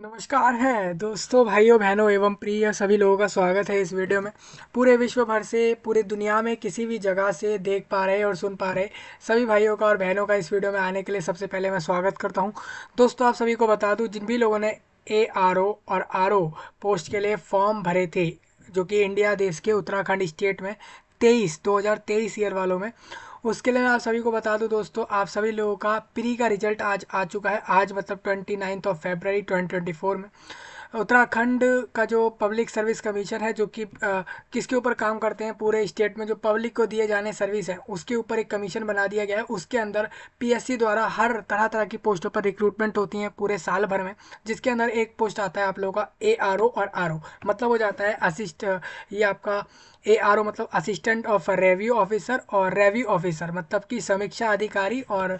नमस्कार है दोस्तों भाइयों बहनों एवं प्रिय सभी लोगों का स्वागत है इस वीडियो में पूरे विश्व भर से पूरे दुनिया में किसी भी जगह से देख पा रहे और सुन पा रहे सभी भाइयों का और बहनों का इस वीडियो में आने के लिए सबसे पहले मैं स्वागत करता हूं दोस्तों आप सभी को बता दूं जिन भी लोगों ने ए आर ओ और आर ओ पोस्ट के लिए फॉर्म भरे थे जो कि इंडिया देश के उत्तराखंड स्टेट में तेईस दो ईयर वालों में उसके लिए मैं आप सभी को बता दूं दोस्तों आप सभी लोगों का प्री का रिजल्ट आज आ चुका है आज मतलब twenty ninth of February twenty twenty four में उत्तराखंड का जो पब्लिक सर्विस कमीशन है जो कि किसके ऊपर काम करते हैं पूरे स्टेट में जो पब्लिक को दिए जाने सर्विस है उसके ऊपर एक कमीशन बना दिया गया है उसके अंदर पीएससी द्वारा हर तरह तरह की पोस्टों पर रिक्रूटमेंट होती हैं पूरे साल भर में जिसके अंदर एक पोस्ट आता है आप लोगों का ए और आर मतलब हो जाता है असिस्ट ये आपका ए आर ओ मतलब असिस्टेंट ऑफ रेव्यू ऑफिसर और रेव्यू ऑफिसर मतलब कि समीक्षा अधिकारी और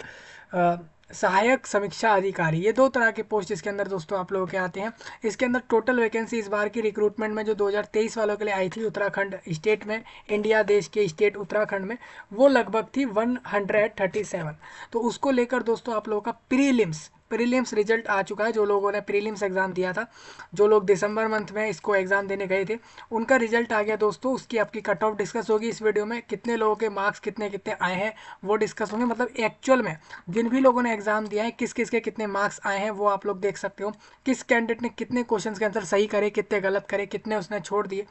आ, सहायक समीक्षा अधिकारी ये दो तरह के पोस्ट इसके अंदर दोस्तों आप लोगों के आते हैं इसके अंदर टोटल वैकेंसी इस बार की रिक्रूटमेंट में जो 2023 वालों के लिए आई थी उत्तराखंड स्टेट में इंडिया देश के स्टेट उत्तराखंड में वो लगभग थी 137 तो उसको लेकर दोस्तों आप लोगों का प्रीलिम्स प्रीलिम्स रिजल्ट आ चुका है जो लोगों ने प्रीलिम्स एग्ज़ाम दिया था जो लोग दिसंबर मंथ में इसको एग्ज़ाम देने गए थे उनका रिजल्ट आ गया दोस्तों उसकी आपकी कट ऑफ डिस्कस होगी इस वीडियो में कितने लोगों के मार्क्स कितने कितने आए हैं वो डिस्कस होंगे मतलब एक्चुअल में जिन भी लोगों ने एग्ज़ाम दिया है किस किस के कितने मार्क्स आए हैं वो आप लोग देख सकते हो किस कैंडिडेट ने कितने क्वेश्चन के आंसर सही करे कितने गलत करे कितने उसने छोड़ दिए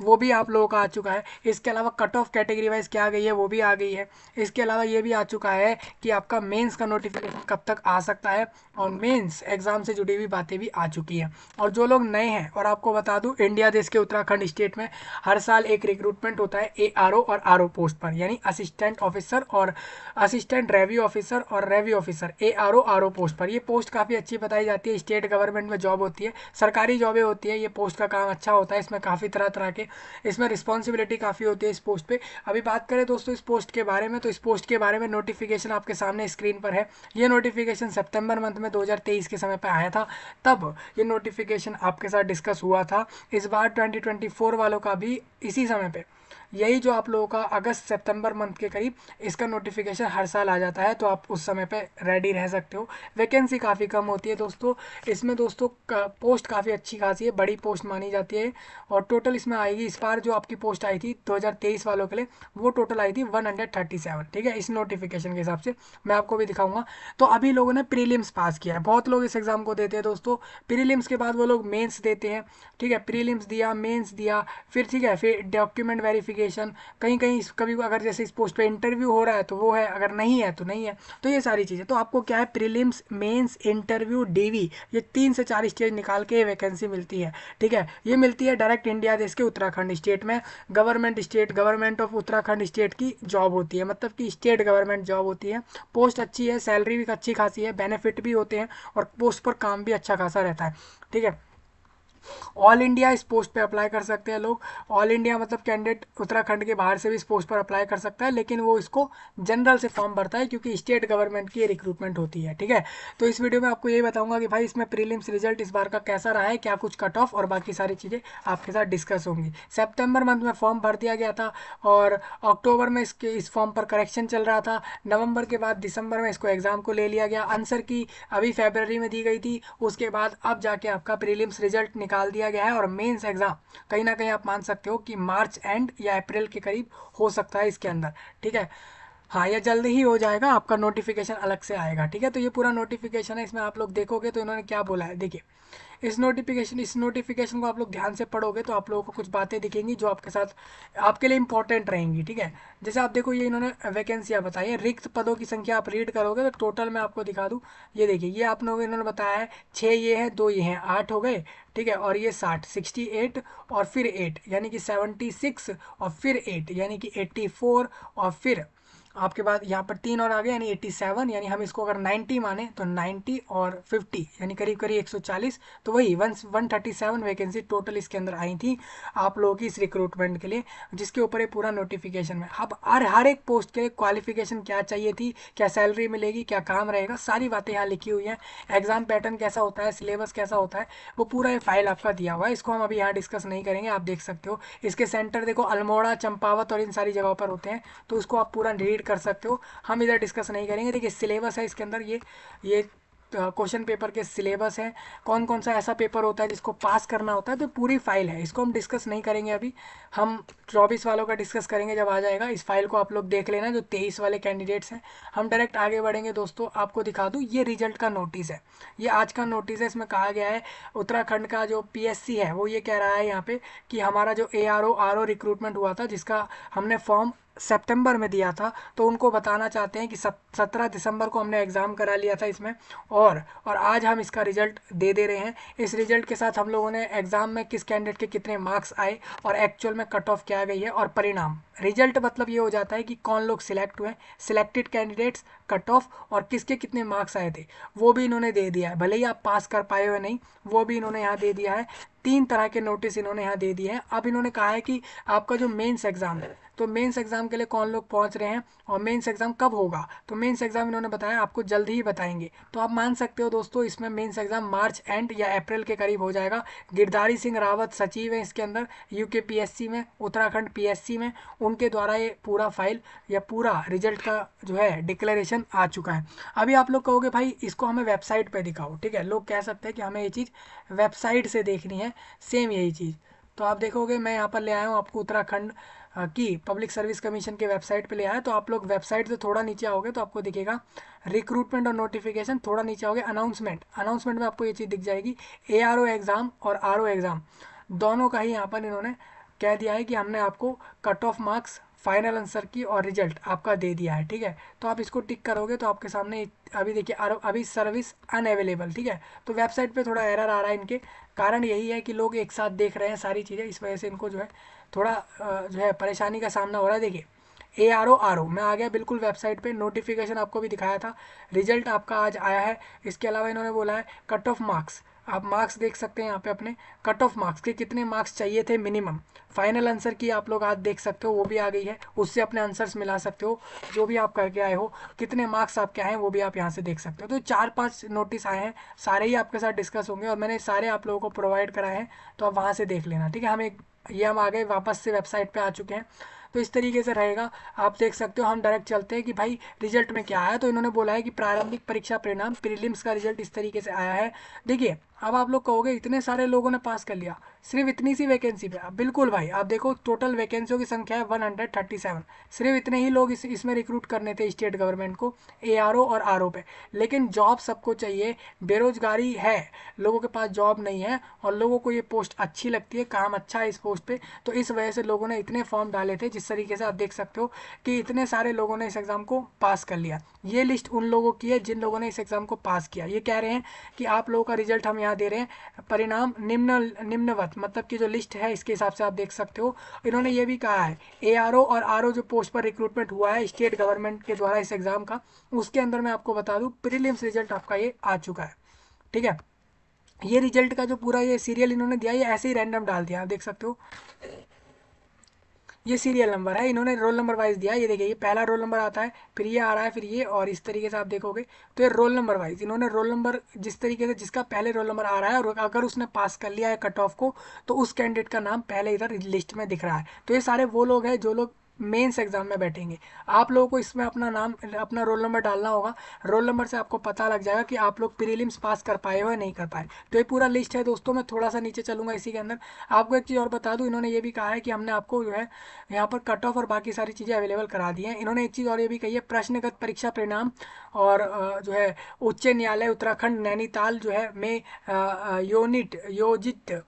वो भी आप लोगों का आ चुका है इसके अलावा कट ऑफ कैटेगरी वाइज क्या आ गई है वो भी आ गई है इसके अलावा ये भी आ चुका है कि आपका मेन्स का नोटिफिकेशन कब तक आ सकता है और मेंस एग्ज़ाम से जुड़ी हुई बातें भी आ चुकी हैं और जो लोग नए हैं और आपको बता दूं इंडिया देश के उत्तराखंड स्टेट में हर साल एक रिक्रूटमेंट होता है ए आर और आर पोस्ट पर यानी असिस्टेंट ऑफिसर और असिस्टेंट रेव्यू ऑफिसर और review officer A R post पर यह पोस्ट काफ़ी अच्छी बताई जाती है स्टेट गवर्नमेंट में जॉब होती है सरकारी जॉबें होती है ये पोस्ट का काम अच्छा होता है इसमें काफ़ी तरह तरह के इसमें रिस्पॉन्सिबिलिटी काफ़ी होती है इस पोस्ट पर अभी बात करें दोस्तों इस पोस्ट के बारे में तो इस पोस्ट के बारे में नोटिफिकेशन आपके सामने स्क्रीन पर है ये नोटिफिकेशन सेप्टेम्बर मंथ में में 2023 के समय पे आया था तब ये नोटिफिकेशन आपके साथ डिस्कस हुआ था इस बार 2024 वालों का भी इसी समय पे यही जो आप लोगों का अगस्त सितंबर मंथ के करीब इसका नोटिफिकेशन हर साल आ जाता है तो आप उस समय पे रेडी रह सकते हो वैकेंसी काफ़ी कम होती है दोस्तों इसमें दोस्तों का, पोस्ट काफ़ी अच्छी खासी है बड़ी पोस्ट मानी जाती है और टोटल इसमें आएगी इस बार जो आपकी पोस्ट आई थी दो वालों के लिए वो टोटल आई थी वन ठीक है इस नोटिफिकेशन के हिसाब से मैं आपको भी दिखाऊंगा तो अभी लोगों ने प्रीलिम्स पास किया है बहुत लोग इस एग्ज़ाम को देते हैं दोस्तों प्रीलिम्स के बाद वो लोग मेन्स देते हैं ठीक है प्रीलिम्स दिया मेन्स दिया फिर ठीक है फिर डॉक्यूमेंट वेरीफिकेशन एप्लीकेशन कहीं कहीं कभी अगर जैसे इस पोस्ट पे इंटरव्यू हो रहा है तो वो है अगर नहीं है तो नहीं है तो ये सारी चीज़ें तो आपको क्या है प्रीलिम्स मेंस इंटरव्यू डीवी ये तीन से चार स्टेज निकाल के वैकेंसी मिलती है ठीक है ये मिलती है डायरेक्ट इंडिया देश के उत्तराखंड स्टेट में government state government of Uttarakhand state की जॉब होती है मतलब कि स्टेट गवर्नमेंट जॉब होती है पोस्ट अच्छी है सैलरी भी अच्छी खासी है बेनिफिट भी होते हैं और पोस्ट पर काम भी अच्छा खासा रहता है ठीक है ऑल इंडिया इस पोस्ट पे अप्लाई कर सकते हैं लोग ऑल इंडिया मतलब कैंडिडेट उत्तराखंड के बाहर से भी इस पोस्ट पर अप्लाई कर सकता है लेकिन वो इसको जनरल से फॉर्म भरता है क्योंकि स्टेट गवर्नमेंट की रिक्रूटमेंट होती है ठीक है तो इस वीडियो में आपको यही बताऊंगा कि भाई इसमें प्रीलिम्स रिजल्ट इस बार का कैसा रहा है क्या कुछ कट ऑफ और बाकी सारी चीज़ें आपके साथ डिस्कस होंगी सेप्टेम्बर मंथ में फॉर्म भर दिया गया था और अक्टूबर में इसके इस फॉर्म पर करेक्शन चल रहा था नवंबर के बाद दिसंबर में इसको एग्ज़ाम को ले लिया गया आंसर की अभी फेबररी में दी गई थी उसके बाद अब जाके आपका प्रीलिम्स रिजल्ट निकाल दिया गया है और मेंस एग्ज़ाम कहीं ना कहीं आप मान सकते हो कि मार्च एंड या अप्रैल के करीब हो सकता है इसके अंदर ठीक है हाँ यह जल्दी ही हो जाएगा आपका नोटिफिकेशन अलग से आएगा ठीक है तो ये पूरा नोटिफिकेशन है इसमें आप लोग देखोगे तो इन्होंने क्या बोला है देखिए इस नोटिफिकेशन इस नोटिफिकेशन को आप लोग ध्यान से पढ़ोगे तो आप लोगों को कुछ बातें दिखेंगी जो आपके साथ आपके लिए इंपॉर्टेंट रहेंगी ठीक है जैसे आप देखो ये इन्होंने वैकेंसियाँ बताई हैं रिक्त पदों की संख्या आप रीड करोगे तो टोटल मैं आपको दिखा दूँ ये देखिए ये आप लोगों इन्होंने बताया है छः ये हैं दो ये हैं आठ हो गए ठीक है और ये साठ सिक्सटी एट और फिर एट यानी कि सेवेंटी सिक्स और फिर एट यानी कि एट्टी फोर और फिर आपके बाद यहाँ पर तीन और आ गए यानी 87 यानी हम इसको अगर 90 माने तो 90 और 50 यानी करीब करीब 140 तो वही one one thirty seven vacancy total इसके अंदर आई थी आप लोगों की इस रिक्रूटमेंट के लिए जिसके ऊपर ये पूरा नोटिफिकेशन में अब हर हर एक पोस्ट के लिए क्वालिफिकेशन क्या चाहिए थी क्या सैलरी मिलेगी क्या काम रहेगा सारी बातें यहाँ लिखी हुई हैं एग्जाम पैटर्न कैसा होता है सिलेबस कैसा होता है वो पूरा ये फाइल आपका दिया हुआ है इसको हम अभी यहाँ डिस्कस नहीं करेंगे आप देख सकते हो इसके सेंटर देखो अल्मोड़ा चंपावत और इन सारी जगहों पर होते हैं तो उसको आप पूरा रीड रीड कर सकते हो हम इधर डिस्कस नहीं करेंगे देखिए सिलेबस है इसके अंदर ये ये क्वेश्चन पेपर के सिलेबस है कौन कौन सा ऐसा पेपर होता है जिसको पास करना होता है तो पूरी फाइल है इसको हम डिस्कस नहीं करेंगे अभी हम चौबीस वालों का डिस्कस करेंगे जब आ जाएगा इस फाइल को आप लोग देख लेना जो तेईस वाले कैंडिडेट्स हैं हम डायरेक्ट आगे बढ़ेंगे दोस्तों आपको दिखा दूँ ये रिजल्ट का नोटिस है ये आज का नोटिस है इसमें कहा गया है उत्तराखंड का जो पी है वो ये कह रहा है यहाँ पर कि हमारा जो ए आर रिक्रूटमेंट हुआ था जिसका हमने फॉर्म सितंबर में दिया था तो उनको बताना चाहते हैं कि सत्रह दिसंबर को हमने एग्ज़ाम करा लिया था इसमें और और आज हम इसका रिजल्ट दे दे रहे हैं इस रिजल्ट के साथ हम लोगों ने एग्ज़ाम में किस कैंडिडेट के कितने मार्क्स आए और एक्चुअल में कट ऑफ क्या गई है और परिणाम रिजल्ट मतलब ये हो जाता है कि कौन लोग सिलेक्ट हुए सिलेक्टेड कैंडिडेट्स कट ऑफ और किसके कितने मार्क्स आए थे वो भी इन्होंने दे दिया है भले ही आप पास कर पाए हो नहीं वो भी इन्होंने यहाँ दे दिया है तीन तरह के नोटिस इन्होंने यहाँ दे दिए हैं अब इन्होंने कहा है कि आपका जो मेंस एग्ज़ाम है तो मेंस एग्ज़ाम के लिए कौन लोग पहुँच रहे हैं और मेंस एग्ज़ाम कब होगा तो मेंस एग्ज़ाम इन्होंने बताया आपको जल्द ही बताएंगे तो आप मान सकते हो दोस्तों इसमें मेंस एग्ज़ाम मार्च एंड या अप्रैल के करीब हो जाएगा गिरधारी सिंह रावत सचिव हैं इसके अंदर यूके पीएससी में उत्तराखंड पीएससी में उनके द्वारा ये पूरा फाइल या पूरा रिजल्ट का जो है डिक्लेरेशन आ चुका है अभी आप लोग कहोगे भाई इसको हमें वेबसाइट पर दिखाओ ठीक है लोग कह सकते हैं कि हमें ये चीज़ वेबसाइट से देखनी है है सेम यही चीज़ तो आप देखोगे मैं यहाँ पर ले आया हूँ आपको उत्तराखंड की पब्लिक सर्विस कमीशन के वेबसाइट पे ले आया तो आप लोग वेबसाइट से थोड़ा नीचे आओगे तो आपको दिखेगा रिक्रूटमेंट और नोटिफिकेशन थोड़ा नीचे आओगे अनाउंसमेंट अनाउंसमेंट में आपको ये चीज़ दिख जाएगी ए एग्ज़ाम और आर ओ एग्ज़ाम दोनों का ही यहाँ पर इन्होंने कह दिया है कि हमने आपको cut off marks final answer key और रिजल्ट आपका दे दिया है ठीक है तो आप इसको टिक करोगे तो आपके सामने अभी देखिए अभी सर्विस अनअवेलेबल ठीक है तो वेबसाइट पे थोड़ा एरर आ रहा है इनके कारण यही है कि लोग एक साथ देख रहे हैं सारी चीज़ें इस वजह से इनको जो है थोड़ा जो है परेशानी का सामना हो रहा है देखिए ए आर ओ आर ओ मैं आ गया बिल्कुल वेबसाइट पे नोटिफिकेशन आपको भी दिखाया था रिजल्ट आपका आज आया है इसके अलावा इन्होंने बोला है कट ऑफ मार्क्स आप मार्क्स देख सकते हैं यहाँ पे अपने कट ऑफ मार्क्स के कितने मार्क्स चाहिए थे मिनिमम फाइनल आंसर की आप लोग आज देख सकते हो वो भी आ गई है उससे अपने आंसर्स मिला सकते हो जो भी आप करके आए हो कितने मार्क्स आपके आए हैं वो भी आप यहाँ से देख सकते हो तो चार पाँच नोटिस आए हैं सारे ही आपके साथ डिस्कस होंगे और मैंने सारे आप लोगों को प्रोवाइड कराए हैं तो आप वहाँ से देख लेना ठीक है हम एक ये हम आ गए वापस से वेबसाइट पर आ चुके हैं तो इस तरीके से रहेगा आप देख सकते हो हम डायरेक्ट चलते हैं कि भाई रिजल्ट में क्या आया तो इन्होंने बोला है कि प्रारंभिक परीक्षा परिणाम प्रीलिम्स का रिजल्ट इस तरीके से आया है देखिए अब आप लोग कहोगे इतने सारे लोगों ने पास कर लिया सिर्फ इतनी सी वैकेंसी पे बिल्कुल भाई आप देखो टोटल वैकेंसियों की संख्या है 137 सिर्फ इतने ही लोग इस इसमें रिक्रूट करने थे स्टेट गवर्नमेंट को ए और आर पे लेकिन जॉब सबको चाहिए बेरोजगारी है लोगों के पास जॉब नहीं है और लोगों को ये पोस्ट अच्छी लगती है काम अच्छा है इस पोस्ट पर तो इस वजह से लोगों ने इतने फॉर्म डाले थे जिस तरीके से आप देख सकते हो कि इतने सारे लोगों ने इस एग्ज़ाम को पास कर लिया ये लिस्ट उन लोगों की है जिन लोगों ने इस एग्ज़ाम को पास किया ये कह रहे हैं कि आप लोगों का रिजल्ट हम यहाँ यहाँ दे रहे हैं परिणाम निम्न निम्नवत मतलब कि जो लिस्ट है इसके हिसाब से आप देख सकते हो इन्होंने ये भी कहा है ए और आर जो पोस्ट पर रिक्रूटमेंट हुआ है स्टेट गवर्नमेंट के द्वारा इस एग्ज़ाम का उसके अंदर मैं आपको बता दूँ प्रीलिम्स रिजल्ट आपका ये आ चुका है ठीक है ये रिजल्ट का जो पूरा ये सीरियल इन्होंने दिया ये ऐसे ही रैंडम डाल दिया आप देख सकते हो ये सीरियल नंबर है इन्होंने रोल नंबर वाइज दिया ये देखिए ये पहला रोल नंबर आता है फिर ये आ रहा है फिर ये और इस तरीके से आप देखोगे तो ये रोल नंबर वाइज इन्होंने रोल नंबर जिस तरीके से जिसका पहले रोल नंबर आ रहा है और अगर उसने पास कर लिया है कट ऑफ को तो उस कैंडिडेट का नाम पहले इधर लिस्ट में दिख रहा है तो ये सारे वो लोग हैं जो लोग मेंस एग्ज़ाम में बैठेंगे आप लोगों को इसमें अपना नाम अपना रोल नंबर डालना होगा रोल नंबर से आपको पता लग जाएगा कि आप लोग प्रीलिम्स पास कर पाए हो या नहीं कर पाए तो ये पूरा लिस्ट है दोस्तों मैं थोड़ा सा नीचे चलूँगा इसी के अंदर आपको एक चीज़ और बता दूँ इन्होंने ये भी कहा है कि हमने आपको जो है यहाँ पर कट ऑफ और बाकी सारी चीज़ें अवेलेबल करा दी हैं इन्होंने एक चीज़ और ये भी कही है प्रश्नगत परीक्षा परिणाम और जो है उच्च न्यायालय उत्तराखंड नैनीताल जो है में योनिट योजित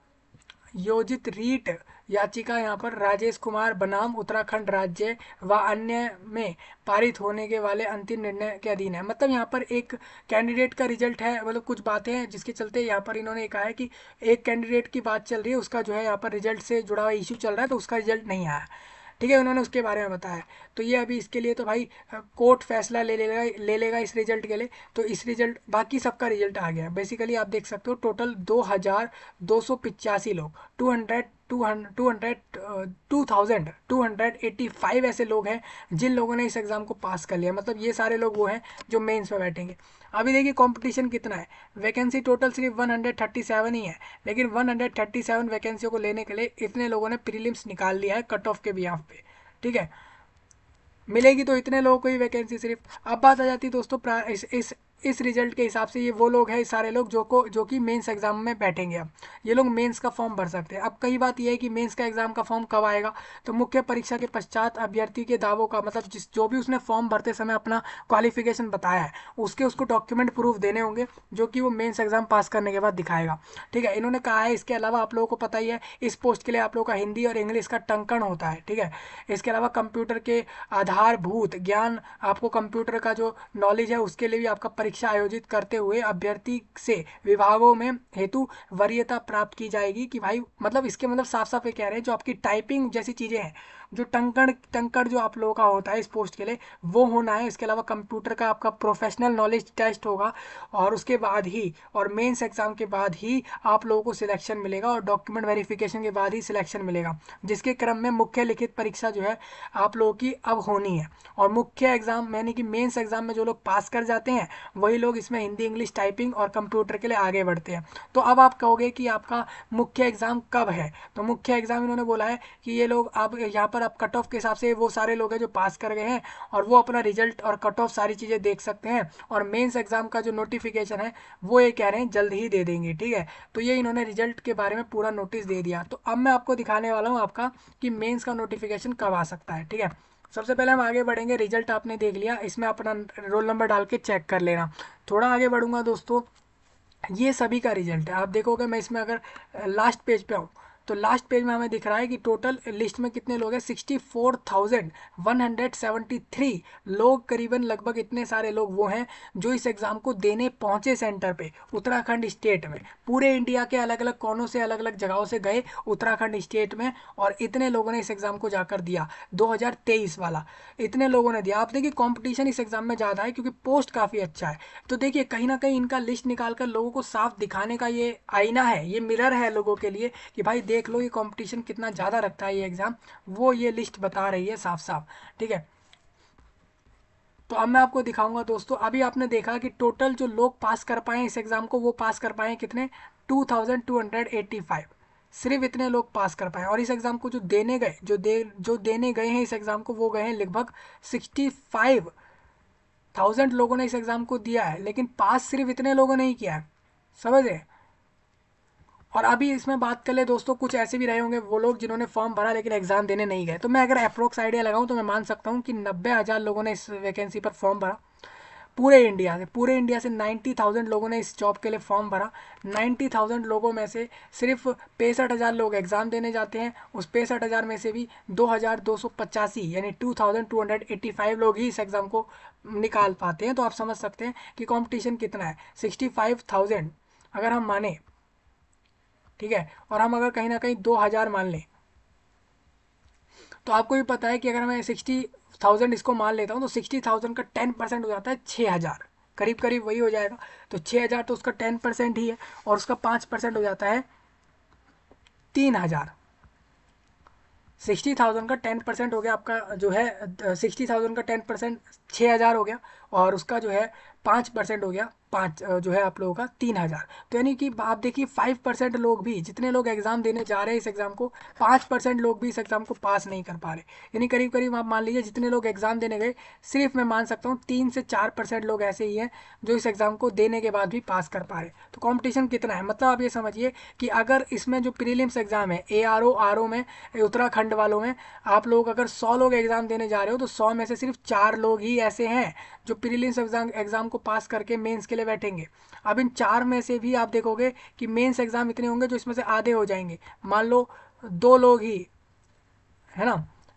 योजित रीट याचिका यहाँ पर राजेश कुमार बनाम उत्तराखंड राज्य व अन्य में पारित होने के वाले अंतिम निर्णय के अधीन है मतलब यहाँ पर एक कैंडिडेट का रिजल्ट है मतलब कुछ बातें हैं जिसके चलते यहाँ पर इन्होंने कहा है कि एक कैंडिडेट की बात चल रही है उसका जो है यहाँ पर रिजल्ट से जुड़ा हुआ इशू चल रहा है तो उसका रिजल्ट नहीं आया ठीक है उन्होंने उसके बारे में बताया तो ये अभी इसके लिए तो भाई कोर्ट फैसला ले लेगा ले लेगा इस रिजल्ट के लिए तो इस रिजल्ट बाकी सबका रिजल्ट आ गया बेसिकली आप देख सकते हो टोटल दो हज़ार दो सौ पिचासी लोग टू हंड्रेड टू uh, ऐसे लोग हैं जिन लोगों ने इस एग्ज़ाम को पास कर लिया मतलब ये सारे लोग वो हैं जो मेंस में बैठेंगे अभी देखिए कंपटीशन कितना है वैकेंसी टोटल सिर्फ 137 ही है लेकिन 137 वैकेंसियों को लेने के लिए इतने लोगों ने प्रीलिम्स निकाल लिया है कट ऑफ के बिहाफ पे ठीक है मिलेगी तो इतने लोगों को ही वैकेंसी सिर्फ अब बात आ जाती है दोस्तों इस, इस इस रिजल्ट के हिसाब से ये वो लोग हैं सारे लोग जो को जो कि मेंस एग्जाम में बैठेंगे अब ये लोग मेंस का फॉर्म भर सकते हैं अब कई बात यह है कि मेंस का एग्जाम का फॉर्म कब आएगा तो मुख्य परीक्षा के पश्चात अभ्यर्थी के दावों का मतलब जिस जो भी उसने फॉर्म भरते समय अपना क्वालिफिकेशन बताया है उसके उसको डॉक्यूमेंट प्रूफ देने होंगे जो कि वो मेन्स एग्जाम पास करने के बाद दिखाएगा ठीक है इन्होंने कहा है इसके अलावा आप लोगों को पता ही है इस पोस्ट के लिए आप लोगों का हिंदी और इंग्लिश का टंकण होता है ठीक है इसके अलावा कंप्यूटर के आधारभूत ज्ञान आपको कंप्यूटर का जो नॉलेज है उसके लिए भी आपका परीक्षा परीक्षा आयोजित करते हुए अभ्यर्थी से विभागों में हेतु वरीयता प्राप्त की जाएगी कि भाई मतलब इसके मतलब साफ साफ ये कह रहे हैं जो आपकी टाइपिंग जैसी चीज़ें हैं जो टंकड़ टंकड़ जो आप लोगों का होता है इस पोस्ट के लिए वो होना है इसके अलावा कंप्यूटर का आपका प्रोफेशनल नॉलेज टेस्ट होगा और उसके बाद ही और मेंस एग्ज़ाम के बाद ही आप लोगों को सिलेक्शन मिलेगा और डॉक्यूमेंट वेरिफिकेशन के बाद ही सिलेक्शन मिलेगा जिसके क्रम में मुख्य लिखित परीक्षा जो है आप लोगों की अब होनी है और मुख्य एग्ज़ाम यानी कि मेन्स एग्ज़ाम में जो लोग पास कर जाते हैं वही लोग इसमें हिंदी इंग्लिश टाइपिंग और कंप्यूटर के लिए आगे बढ़ते हैं तो अब आप कहोगे कि आपका मुख्य एग्ज़ाम कब है तो मुख्य एग्ज़ाम इन्होंने बोला है कि ये लोग आप यहाँ पर बाद आप कट ऑफ के हिसाब से वो सारे लोग हैं जो पास कर गए हैं और वो अपना रिजल्ट और कट ऑफ सारी चीज़ें देख सकते हैं और मेन्स एग्जाम का जो नोटिफिकेशन है वो ये कह रहे हैं जल्द ही दे देंगे ठीक है तो ये इन्होंने रिजल्ट के बारे में पूरा नोटिस दे दिया तो अब मैं आपको दिखाने वाला हूँ आपका कि मेन्स का नोटिफिकेशन कब आ सकता है ठीक है सबसे पहले हम आगे बढ़ेंगे रिजल्ट आपने देख लिया इसमें अपना रोल नंबर डाल के चेक कर लेना थोड़ा आगे बढ़ूंगा दोस्तों ये सभी का रिजल्ट है आप देखोगे मैं इसमें अगर लास्ट पेज पे आऊँ तो लास्ट पेज में हमें दिख रहा है कि टोटल लिस्ट में कितने लोग हैं sixty four thousand one hundred seventy three लोग करीबन लगभग इतने सारे लोग वो हैं जो इस एग्ज़ाम को देने पहुंचे सेंटर पे उत्तराखंड स्टेट में पूरे इंडिया के अलग अलग कोनों से अलग अलग जगहों से गए उत्तराखंड स्टेट में और इतने लोगों ने इस एग्ज़ाम को जाकर दिया दो वाला इतने लोगों ने दिया आप देखिए कॉम्पिटिशन इस एग्ज़ाम में ज़्यादा है क्योंकि पोस्ट काफ़ी अच्छा है तो देखिए कहीं ना कहीं इनका लिस्ट निकाल कर लोगों को साफ दिखाने का ये आईना है ये मिरर है लोगों के लिए कि भाई देख लो ये कंपटीशन कितना ज़्यादा रखता है ये एग्ज़ाम वो ये लिस्ट बता रही है साफ साफ ठीक है तो अब मैं आपको दिखाऊंगा दोस्तों अभी आपने देखा कि टोटल जो लोग पास कर पाए इस एग्ज़ाम को वो पास कर पाए कितने 2285 सिर्फ इतने लोग पास कर पाए और इस एग्ज़ाम को जो देने गए जो दे जो देने गए हैं इस एग्ज़ाम को वो गए हैं लगभग 65 थाउजेंड लोगों ने इस एग्ज़ाम को दिया है लेकिन पास सिर्फ इतने लोगों ने ही किया है समझ रहे और अभी इसमें बात कर ले दोस्तों कुछ ऐसे भी रहे होंगे वो लोग जिन्होंने फॉर्म भरा लेकिन एग्ज़ाम देने नहीं गए तो मैं अगर अप्रोक्स आइडिया लगाऊँ तो मैं मान सकता हूँ कि नब्बे हज़ार लोगों ने इस वैकेंसी पर फॉर्म भरा पूरे इंडिया से पूरे इंडिया से 90,000 लोगों ने इस जॉब के लिए फॉर्म भरा 90,000 लोगों में से सिर्फ पैंसठ हज़ार लोग एग्ज़ाम देने जाते हैं उस पैंसठ हज़ार में से भी दो हज़ार दो सौ पचासी यानी 2,285 लोग ही इस एग्ज़ाम को निकाल पाते हैं तो आप समझ सकते हैं कि कॉम्पिटिशन कितना है 65,000 अगर हम माने ठीक है और हम अगर कहीं ना कहीं दो हज़ार मान लें तो आपको भी पता है कि अगर मैं सिक्सटी थाउजेंड इसको मान लेता हूँ तो सिक्सटी थाउजेंड का टेन परसेंट हो जाता है छः हज़ार करीब करीब वही हो जाएगा तो छः हज़ार तो उसका टेन परसेंट ही है और उसका पाँच परसेंट हो जाता है तीन हज़ार सिक्सटी थाउजेंड का टेन परसेंट हो गया आपका जो है सिक्सटी थाउजेंड का टेन परसेंट छः हज़ार हो गया और उसका जो है पाँच परसेंट हो गया पाँच जो है आप लोगों का तीन हज़ार तो यानी कि आप देखिए फाइव परसेंट लोग भी जितने लोग एग्ज़ाम देने जा रहे हैं इस एग्ज़ाम को पाँच परसेंट लोग भी इस एग्ज़ाम को पास नहीं कर पा रहे यानी करीब करीब आप मान लीजिए जितने लोग एग्ज़ाम देने गए सिर्फ मैं मान सकता हूँ तीन से चार परसेंट लोग ऐसे ही हैं जो इस एग्ज़ाम को देने के बाद भी पास कर पा रहे तो कॉम्पिटिशन कितना है मतलब आप ये समझिए कि अगर इसमें जो प्रीलिम्स एग्ज़ाम है A R O R O में उत्तराखंड वालों में आप लोग अगर सौ लोग एग्ज़ाम देने जा रहे हो तो सौ में से सिर्फ चार लोग ही ऐसे हैं जो प्रीलिम्स एग्जाम एग्जाम को पास करके मेंस के लिए बैठेंगे अब इन चार में से भी आप देखोगे कि मेंस एग्जाम इतने होंगे जो इसमें से आधे हो जाएंगे मान लो दो लोग ही है ना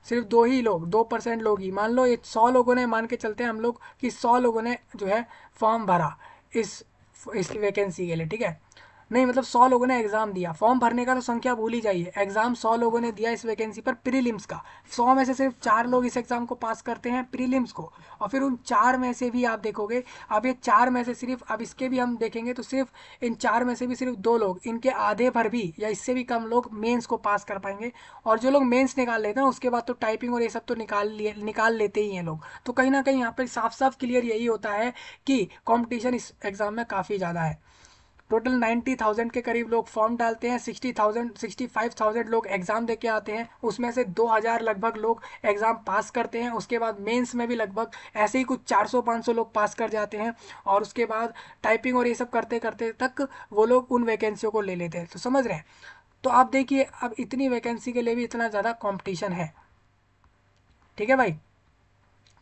सिर्फ दो ही लोग दो परसेंट लोग ही मान लो ये सौ लोगों ने मान के चलते हैं हम लोग कि सौ लोगों ने जो है फॉर्म भरा इस इस वैकेंसी के लिए ठीक है नहीं मतलब सौ लोगों ने एग्जाम दिया फॉर्म भरने का तो संख्या भूल ही जाइए एग्जाम सौ लोगों ने दिया इस वैकेंसी पर प्रीलिम्स का सौ में से सिर्फ चार लोग इस एग्जाम को पास करते हैं प्रीलिम्स को और फिर उन चार में से भी आप देखोगे अब ये चार में से सिर्फ अब इसके भी हम देखेंगे तो सिर्फ इन चार में से भी सिर्फ दो लोग इनके आधे पर भी या इससे भी कम लोग मेन्स को पास कर पाएंगे और जो लोग मेन्स निकाल लेते हैं उसके बाद तो टाइपिंग और ये सब तो निकाल लिए निकाल लेते ही हैं लोग तो कहीं ना कहीं यहाँ पर साफ साफ क्लियर यही होता है कि कॉम्पिटिशन इस एग्ज़ाम में काफ़ी ज़्यादा है टोटल 90,000 के करीब लोग फॉर्म डालते हैं 60,000 65,000 लोग एग्जाम दे के आते हैं उसमें से 2,000 लगभग लोग एग्जाम पास करते हैं उसके बाद मेंस में भी लगभग ऐसे ही कुछ 400-500 लोग पास कर जाते हैं और उसके बाद टाइपिंग और ये सब करते करते तक वो लोग उन वैकेंसियों को ले लेते हैं तो समझ रहे हैं तो आप देखिए अब इतनी वैकेंसी के लिए भी इतना ज़्यादा कॉम्पिटिशन है ठीक है भाई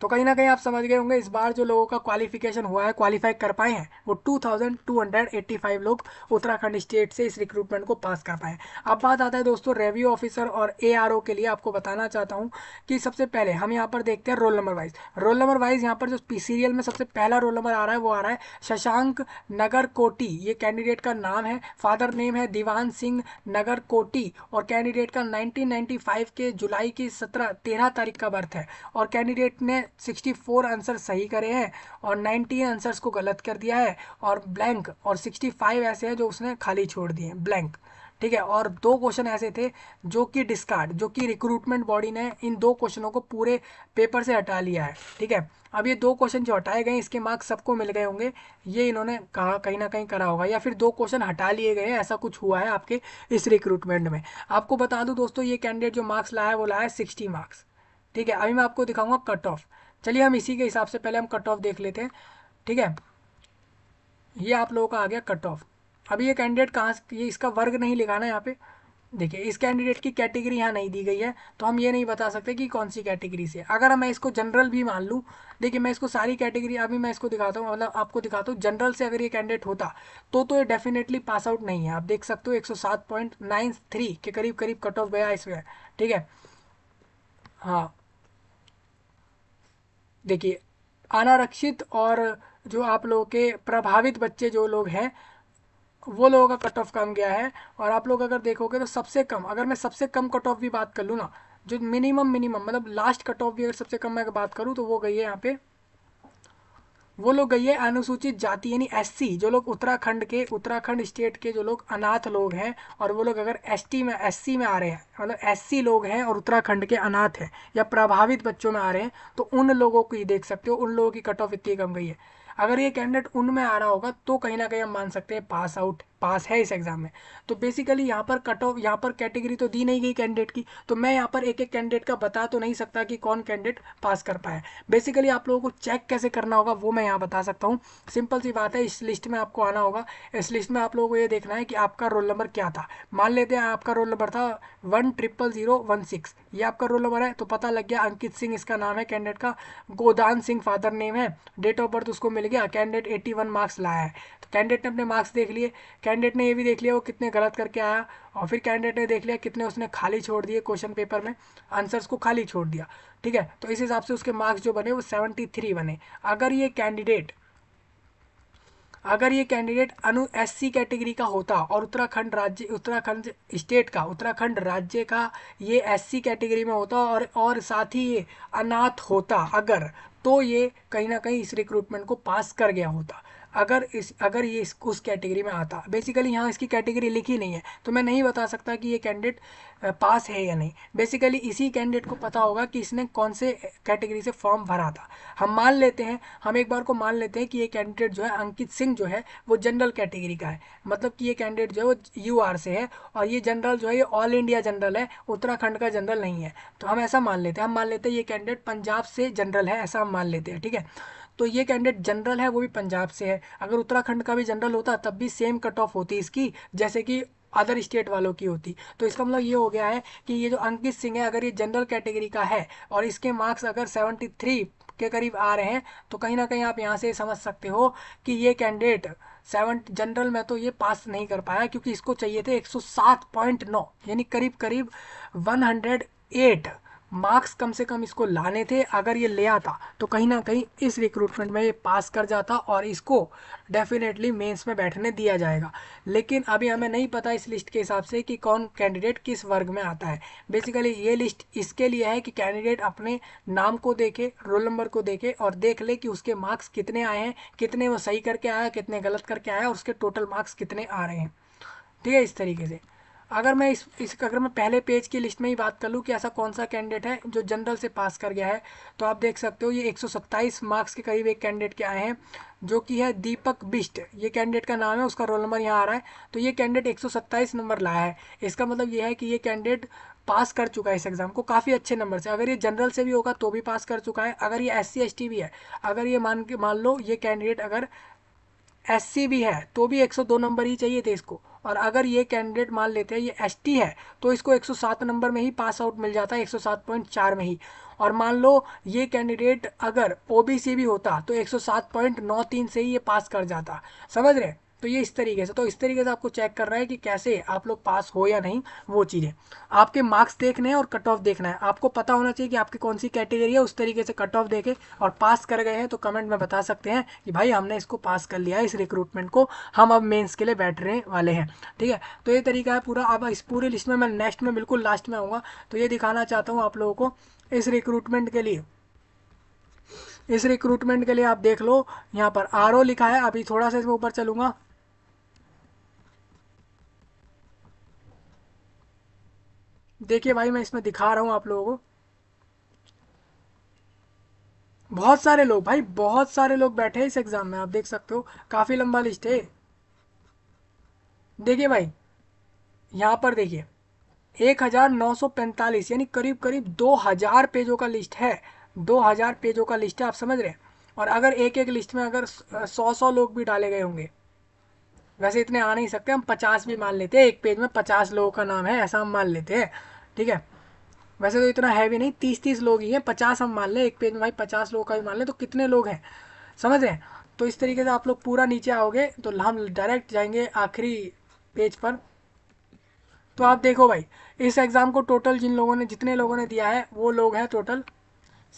तो कहीं ना कहीं आप समझ गए होंगे इस बार जो लोगों का क्वालिफिकेशन हुआ है क्वालिफाई कर पाए हैं वो 2285 लोग उत्तराखंड स्टेट से इस रिक्रूटमेंट को पास कर पाए अब बात आता है दोस्तों रेव्यू ऑफिसर और ए के लिए आपको बताना चाहता हूँ कि सबसे पहले हम यहाँ पर देखते हैं roll number wise roll number wise यहाँ पर जो सीरियल में सबसे पहला रोल नंबर आ रहा है वो आ रहा है शशांक नगर कोटी ये कैंडिडेट का नाम है फादर नेम है दीवान सिंह नगर कोटी और कैंडिडेट का नाइनटीन के जुलाई की सत्रह तेरह तारीख का बर्थ है और कैंडिडेट ने 64 आंसर सही करे हैं और 90 आंसर्स को गलत कर दिया है और ब्लैंक और 65 ऐसे हैं जो उसने खाली छोड़ दिए हैं ब्लैंक ठीक है और दो क्वेश्चन ऐसे थे जो कि डिस्कार्ड जो कि रिक्रूटमेंट बॉडी ने इन दो क्वेश्चनों को पूरे पेपर से हटा लिया है ठीक है अब ये दो क्वेश्चन जो हटाए गए इसके मार्क्स सबको मिल गए होंगे ये इन्होंने कहा कहीं ना कहीं करा होगा या फिर दो क्वेश्चन हटा लिए गए ऐसा कुछ हुआ है आपके इस रिक्रूटमेंट में आपको बता दूँ दोस्तों ये कैंडिडेट जो मार्क्स लाया है वो लाया है सिक्सटी मार्क्स ठीक है अभी मैं आपको दिखाऊंगा कट ऑफ चलिए हम इसी के हिसाब से पहले हम कट ऑफ देख लेते हैं ठीक है ये आप लोगों का आ गया कट ऑफ अभी ये कैंडिडेट कहाँ ये इसका वर्ग नहीं लिखाना यहाँ पे देखिए इस कैंडिडेट की कैटेगरी यहाँ नहीं दी गई है तो हम ये नहीं बता सकते कि कौन सी कैटेगरी से अगर मैं इसको जनरल भी मान लूँ देखिए मैं इसको सारी कैटेगरी अभी मैं इसको दिखाता हूँ मतलब आपको दिखाता हूँ जनरल से अगर ये कैंडिडेट होता तो तो ये डेफिनेटली पास आउट नहीं है आप देख सकते हो एक के करीब करीब कट ऑफ गया इसमें ठीक है हाँ देखिए अनारक्षित और जो आप लोगों के प्रभावित बच्चे जो लोग हैं वो लोगों का कट ऑफ कम गया है और आप लोग अगर देखोगे तो सबसे कम अगर मैं सबसे कम कट ऑफ भी बात कर लूँ ना जो मिनिमम मिनिमम मतलब लास्ट कट ऑफ भी अगर सबसे कम मैं बात करूँ तो वो गई है यहाँ पे वो लोग गई है अनुसूचित जाति यानी एससी जो लोग उत्तराखंड के उत्तराखंड स्टेट के जो लोग अनाथ लोग हैं और वो लोग अगर एसटी में एससी में आ रहे हैं मतलब एससी लोग हैं और उत्तराखंड के अनाथ हैं या प्रभावित बच्चों में आ रहे हैं तो उन लोगों को ही देख सकते हो उन लोगों की कट ऑफ इतनी कम गई है अगर ये कैंडिडेट उनमें आ रहा होगा तो कहीं ना कहीं हम मान सकते हैं पास आउट पास है इस एग्ज़ाम में तो बेसिकली यहाँ पर कट ऑफ यहाँ पर कैटेगरी तो दी नहीं गई कैंडिडेट की तो मैं यहाँ पर एक एक कैंडिडेट का बता तो नहीं सकता कि कौन कैंडिडेट पास कर पाया बेसिकली आप लोगों को चेक कैसे करना होगा वो मैं यहाँ बता सकता हूँ सिंपल सी बात है इस लिस्ट में आपको आना होगा इस लिस्ट में आप लोगों को ये देखना है कि आपका रोल नंबर क्या था मान लेते हैं आपका रोल नंबर था one triple zero one six ये आपका रोल नंबर है तो पता लग गया अंकित सिंह इसका नाम है कैंडिडेट का गोदान सिंह फादर नेम है डेट ऑफ बर्थ उसको मिल गया कैंडिडेट एट्टी वन मार्क्स लाया है तो कैंडिडेट ने अपने मार्क्स देख लिए कैंडिडेट ने ये भी देख लिया वो कितने गलत करके आया और फिर कैंडिडेट ने देख लिया कितने उसने खाली छोड़ दिए क्वेश्चन पेपर में आंसर्स को खाली छोड़ दिया ठीक है तो इस हिसाब से उसके मार्क्स जो बने वो सेवेंटी थ्री बने अगर ये कैंडिडेट अगर ये कैंडिडेट अनु एस कैटेगरी का होता और उत्तराखंड राज्य उत्तराखंड स्टेट का उत्तराखंड राज्य का ये एस कैटेगरी में होता और और साथ ही ये अनाथ होता अगर तो ये कहीं ना कहीं इस रिक्रूटमेंट को पास कर गया होता अगर इस अगर ये इस उस कैटेगरी में आता बेसिकली यहाँ इसकी कैटेगरी लिखी नहीं है तो मैं नहीं बता सकता कि ये कैंडिडेट पास है या नहीं बेसिकली इसी कैंडिडेट को पता होगा कि इसने कौन से कैटेगरी से फॉर्म भरा था हम मान लेते हैं हम एक बार को मान लेते हैं कि ये कैंडिडेट जो है अंकित सिंह जो है वो जनरल कैटेगरी का है मतलब कि ये कैंडिडेट जो है वो यू से है और ये जनरल जो है ये ऑल इंडिया जनरल है उत्तराखंड का जनरल नहीं है तो हम ऐसा मान लेते हैं हम मान लेते हैं ये कैंडिडेट पंजाब से जनरल है ऐसा हम मान लेते हैं ठीक है तो ये कैंडिडेट जनरल है वो भी पंजाब से है अगर उत्तराखंड का भी जनरल होता तब भी सेम कट ऑफ होती इसकी जैसे कि अदर स्टेट वालों की होती तो इसका मतलब ये हो गया है कि ये जो अंकित सिंह है अगर ये जनरल कैटेगरी का है और इसके मार्क्स अगर सेवेंटी थ्री के करीब आ रहे हैं तो कहीं ना कहीं आप यहाँ से समझ सकते हो कि ये कैंडिडेट सेवन जनरल में तो ये पास नहीं कर पाया क्योंकि इसको चाहिए थे 107.9 यानी करीब करीब 108 मार्क्स कम से कम इसको लाने थे अगर ये ले आता तो कहीं ना कहीं इस रिक्रूटमेंट में ये पास कर जाता और इसको डेफिनेटली मेंस में बैठने दिया जाएगा लेकिन अभी हमें नहीं पता इस लिस्ट के हिसाब से कि कौन कैंडिडेट किस वर्ग में आता है बेसिकली ये लिस्ट इसके लिए है कि कैंडिडेट अपने नाम को देखे रोल नंबर को देखे और देख ले कि उसके मार्क्स कितने आए हैं कितने वो सही करके आया कितने गलत करके आया और उसके टोटल मार्क्स कितने आ रहे हैं ठीक है इस तरीके से अगर मैं इस इस अगर मैं पहले पेज की लिस्ट में ही बात कर लूँ कि ऐसा कौन सा कैंडिडेट है जो जनरल से पास कर गया है तो आप देख सकते हो ये 127 मार्क्स के करीब एक कैंडिडेट के आए हैं जो कि है दीपक बिस्ट ये कैंडिडेट का नाम है उसका रोल नंबर यहाँ आ रहा है तो ये कैंडिडेट 127 नंबर लाया है इसका मतलब ये है कि ये कैंडिडेट पास कर चुका है इस एग्ज़ाम को काफ़ी अच्छे नंबर से अगर ये जनरल से भी होगा तो भी पास कर चुका है अगर ये एस सी भी है अगर ये मान के मान लो ये कैंडिडेट अगर एस भी है तो भी 102 नंबर ही चाहिए थे इसको और अगर ये कैंडिडेट मान लेते हैं ये एस है तो इसको 107 नंबर में ही पास आउट मिल जाता है 107.4 में ही और मान लो ये कैंडिडेट अगर ओबीसी भी होता तो 107.93 से ही ये पास कर जाता समझ रहे तो ये इस तरीके से तो इस तरीके से आपको चेक कर रहा है कि कैसे आप लोग पास हो या नहीं वो चीज़ें आपके मार्क्स देखने हैं और कट ऑफ देखना है आपको पता होना चाहिए कि आपकी कौन सी कैटेगरी है उस तरीके से कट ऑफ देखे और पास कर गए हैं तो कमेंट में बता सकते हैं कि भाई हमने इसको पास कर लिया है इस रिक्रूटमेंट को हम अब मेन्स के लिए बैठने वाले हैं ठीक है तो ये तरीका है पूरा अब इस पूरी लिस्ट में मैं नेक्स्ट में बिल्कुल लास्ट में आऊँगा तो ये दिखाना चाहता हूँ आप लोगों को इस रिक्रूटमेंट के लिए इस रिक्रूटमेंट के लिए आप देख लो यहाँ पर आर लिखा है अभी थोड़ा सा इसमें ऊपर चलूँगा देखिए भाई मैं इसमें दिखा रहा हूँ आप लोगों को बहुत सारे लोग भाई बहुत सारे लोग बैठे हैं इस एग्ज़ाम में आप देख सकते हो काफ़ी लंबा लिस्ट है देखिए भाई यहाँ पर देखिए एक हज़ार नौ सौ पैंतालीस यानी करीब करीब दो हज़ार पेजों का लिस्ट है दो हज़ार पेजों का लिस्ट है आप समझ रहे हैं और अगर एक एक लिस्ट में अगर सौ सौ लोग भी डाले गए होंगे वैसे इतने आ नहीं सकते हम पचास भी मान लेते हैं एक पेज में पचास लोगों का नाम है ऐसा हम मान लेते हैं ठीक है वैसे तो इतना है भी नहीं तीस तीस लोग ही हैं पचास हम मान लें एक पेज में भाई पचास लोग का भी मान लें तो कितने लोग हैं समझ रहे हैं तो इस तरीके से आप लोग पूरा नीचे आओगे तो हम डायरेक्ट जाएंगे आखिरी पेज पर तो आप देखो भाई इस एग्ज़ाम को टोटल जिन लोगों ने जितने लोगों ने दिया है वो लोग हैं टोटल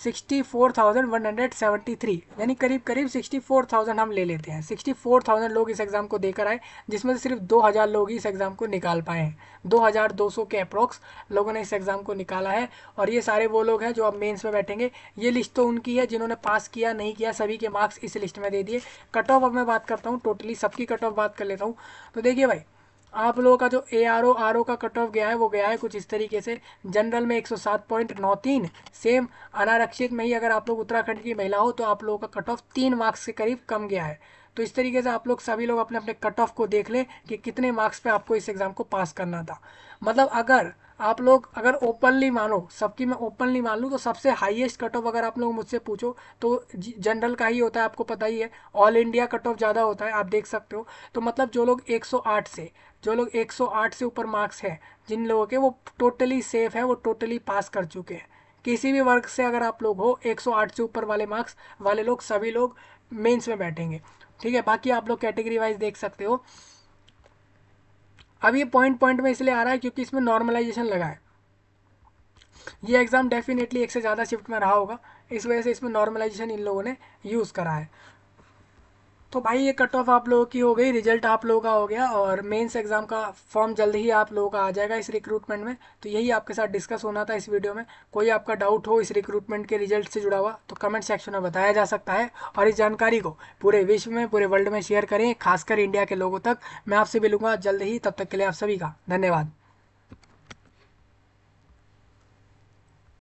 64,173 यानी करीब करीब 64,000 हम ले लेते हैं 64,000 लोग इस एग्ज़ाम को देकर आए जिसमें से सिर्फ 2,000 लोग ही इस एग्ज़ाम को निकाल पाए हैं 2,200 के अप्रोक्स लोगों ने इस एग्ज़ाम को निकाला है और ये सारे वो लोग हैं जो अब मेंस में बैठेंगे ये लिस्ट तो उनकी है जिन्होंने पास किया नहीं किया सभी के मार्क्स इस लिस्ट में दे दिए कट ऑफ अब मैं बात करता हूँ टोटली सबकी कट ऑफ बात कर लेता हूँ तो देखिए भाई आप लोगों का जो ए आर ओ आर ओ का कट ऑफ गया है वो गया है कुछ इस तरीके से जनरल में एक सौ सात पॉइंट नौ तीन सेम अनारक्षित में ही अगर आप लोग उत्तराखंड की महिला हो तो आप लोगों का कट ऑफ तीन मार्क्स के करीब कम गया है तो इस तरीके से आप लोग सभी लोग अपने अपने कट ऑफ को देख लें कि कितने मार्क्स पे आपको इस एग्ज़ाम को पास करना था मतलब अगर आप लोग अगर ओपनली मानो सबकी मैं ओपनली मान लूँ तो सबसे हाईएस्ट कट ऑफ अगर आप लोग मुझसे पूछो तो जनरल का ही होता है आपको पता ही है ऑल इंडिया कट ऑफ ज़्यादा होता है आप देख सकते हो तो मतलब जो लोग 108 से जो लोग 108 से ऊपर मार्क्स हैं जिन लोगों के वो टोटली सेफ है वो टोटली पास कर चुके हैं किसी भी वर्ग से अगर आप लोग हो 108 से ऊपर वाले मार्क्स वाले लोग सभी लोग मेंस में बैठेंगे ठीक है बाकी आप लोग कैटेगरी वाइज देख सकते हो अब ये पॉइंट पॉइंट में इसलिए आ रहा है क्योंकि इसमें नॉर्मलाइजेशन लगा है ये एग्ज़ाम डेफिनेटली एक से ज़्यादा शिफ्ट में रहा होगा इस वजह से इसमें नॉर्मलाइजेशन इन लोगों ने यूज़ करा है तो भाई ये कट ऑफ आप लोगों की हो गई रिजल्ट आप लोगों का हो गया और मेंस एग्जाम का फॉर्म जल्द ही आप लोगों का आ जाएगा इस रिक्रूटमेंट में तो यही आपके साथ डिस्कस होना था इस वीडियो में कोई आपका डाउट हो इस रिक्रूटमेंट के रिजल्ट से जुड़ा हुआ तो कमेंट सेक्शन में बताया जा सकता है और इस जानकारी को पूरे विश्व में पूरे वर्ल्ड में शेयर करें खासकर इंडिया के लोगों तक मैं आपसे मिलूंगा जल्द ही तब तक के लिए आप सभी का धन्यवाद